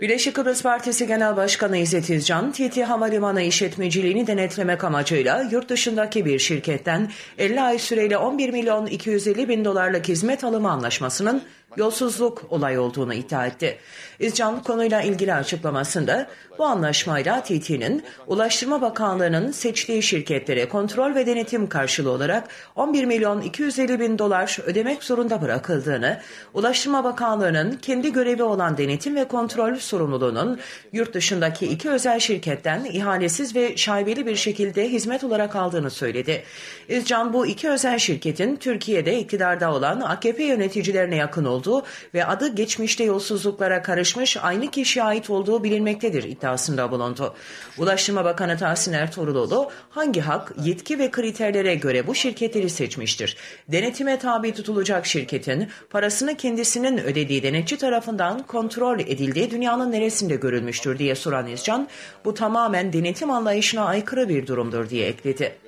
Birleşik Kıbrıs Partisi Genel Başkanı İzzet İzcan, TT Havalimanı işletmeciliğini denetlemek amacıyla yurt dışındaki bir şirketten 50 ay süreyle 11 milyon 250 bin dolarlık hizmet alımı anlaşmasının yolsuzluk olay olduğunu iddia etti. İzcan konuyla ilgili açıklamasında bu anlaşmayla TT'nin Ulaştırma Bakanlığı'nın seçtiği şirketlere kontrol ve denetim karşılığı olarak 11 milyon 250 bin dolar ödemek zorunda bırakıldığını, Ulaştırma Bakanlığı'nın kendi görevi olan denetim ve kontrol sorumluluğunun yurt dışındaki iki özel şirketten ihalesiz ve şaibeli bir şekilde hizmet olarak aldığını söyledi. İzcan bu iki özel şirketin Türkiye'de iktidarda olan AKP yöneticilerine yakın olduğunu oldu ve adı geçmişte yolsuzluklara karışmış aynı kişiye ait olduğu bilinmektedir iddiasında bulundu. Ulaştırma Bakanı Tahsin Ertuğruloğlu hangi hak, yetki ve kriterlere göre bu şirketleri seçmiştir? Denetime tabi tutulacak şirketin parasını kendisinin ödediği denetçi tarafından kontrol edildiği dünyanın neresinde görülmüştür diye soran İzcan, bu tamamen denetim anlayışına aykırı bir durumdur diye ekledi.